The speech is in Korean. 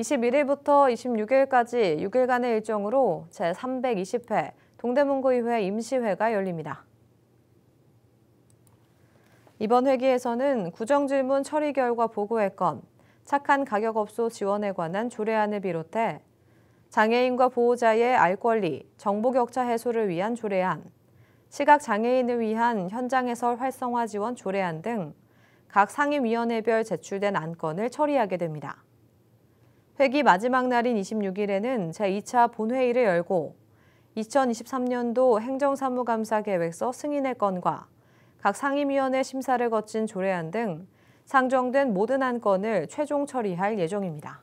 21일부터 26일까지 6일간의 일정으로 제320회 동대문구의회 임시회가 열립니다. 이번 회기에서는 구정질문 처리 결과 보고회 건, 착한 가격업소 지원에 관한 조례안을 비롯해 장애인과 보호자의 알 권리, 정보격차 해소를 위한 조례안, 시각장애인을 위한 현장해설 활성화 지원 조례안 등 각 상임위원회별 제출된 안건을 처리하게 됩니다. 회기 마지막 날인 26일에는 제2차 본회의를 열고 2023년도 행정사무감사 계획서 승인의 건과 각 상임위원회 심사를 거친 조례안 등 상정된 모든 안건을 최종 처리할 예정입니다.